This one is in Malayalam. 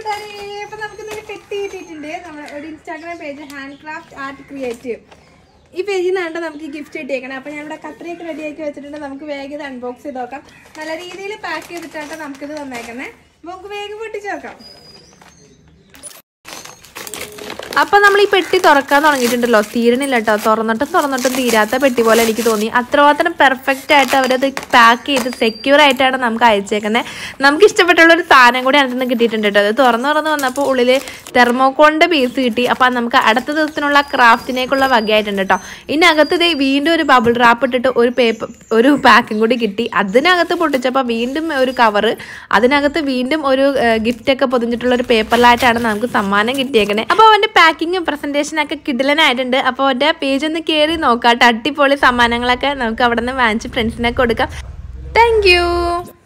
കൂട്ടുകാരെ ഇപ്പം നമുക്ക് ഇന്നലെ പെട്ടി കിട്ടിയിട്ടുണ്ട് ഒരു Instagram page hand craft art creative ഈ പേജിൽ നിന്നാണ് നമുക്ക് ഗിഫ്റ്റ് കിട്ടിയേക്കണം അപ്പോൾ ഇവിടെ കത്രയൊക്കെ റെഡിയാക്കി വെച്ചിട്ടുണ്ട് നമുക്ക് വേഗം ഇത് അൺബോക്സ് ചെയ്ത് നോക്കാം നല്ല രീതിയിൽ പാക്ക് ചെയ്തിട്ടാട്ടോ നമുക്കിത് തന്നേക്കുന്നത് നമുക്ക് വേഗം പൊട്ടിച്ച് നോക്കാം അപ്പൊ നമ്മൾ ഈ പെട്ടി തുറക്കാൻ തുടങ്ങിയിട്ടുണ്ടല്ലോ തീരണില്ല കേട്ടോ തുറന്നിട്ടും തുറന്നിട്ടും തീരാത്ത പെട്ടി പോലെ എനിക്ക് തോന്നി അത്രമാത്രം പെർഫെക്റ്റ് ആയിട്ട് അവരത് പാക്ക് ചെയ്ത് സെക്യൂർ ആയിട്ടാണ് നമുക്ക് അയച്ചേക്കുന്നത് നമുക്ക് ഇഷ്ടപ്പെട്ടുള്ള ഒരു സാധനം കൂടി അതിൽ നിന്ന് കിട്ടിയിട്ടുണ്ട് കേട്ടോ അത് തുറന്ന് തുറന്ന് വന്നപ്പോൾ ഉള്ളിൽ തെർമോക്കോണിൻ്റെ പീസ് കിട്ടി അപ്പോൾ നമുക്ക് അടുത്ത ദിവസത്തിനുള്ള ക്രാഫ്റ്റിനേക്കുള്ള വകയായിട്ടുണ്ട് കേട്ടോ ഇതിനകത്ത് ഇതേ വീണ്ടും ഒരു ബബിൾ റാപ്പ് ഇട്ടിട്ട് ഒരു പേപ്പർ ഒരു പാക്കും കൂടി കിട്ടി അതിനകത്ത് പൊട്ടിച്ചപ്പോൾ വീണ്ടും ഒരു കവറ് അതിനകത്ത് വീണ്ടും ഒരു ഗിഫ്റ്റ് ഒക്കെ പൊതിഞ്ഞിട്ടുള്ള ഒരു പേപ്പറിലായിട്ടാണ് നമുക്ക് സമ്മാനം കിട്ടിയേക്കുന്നത് അപ്പോൾ അവൻ്റെ പാക്കിങ്ങും പ്രസൻറ്റേഷനൊക്കെ കിടിലനായിട്ടുണ്ട് അപ്പോൾ അവരുടെ പേജ് ഒന്ന് കയറി നോക്കാം അടിപൊളി സമ്മാനങ്ങളൊക്കെ നമുക്ക് അവിടെ നിന്ന് വാങ്ങിച്ച് ഫ്രണ്ട്സിനൊക്കെ കൊടുക്കാം താങ്ക്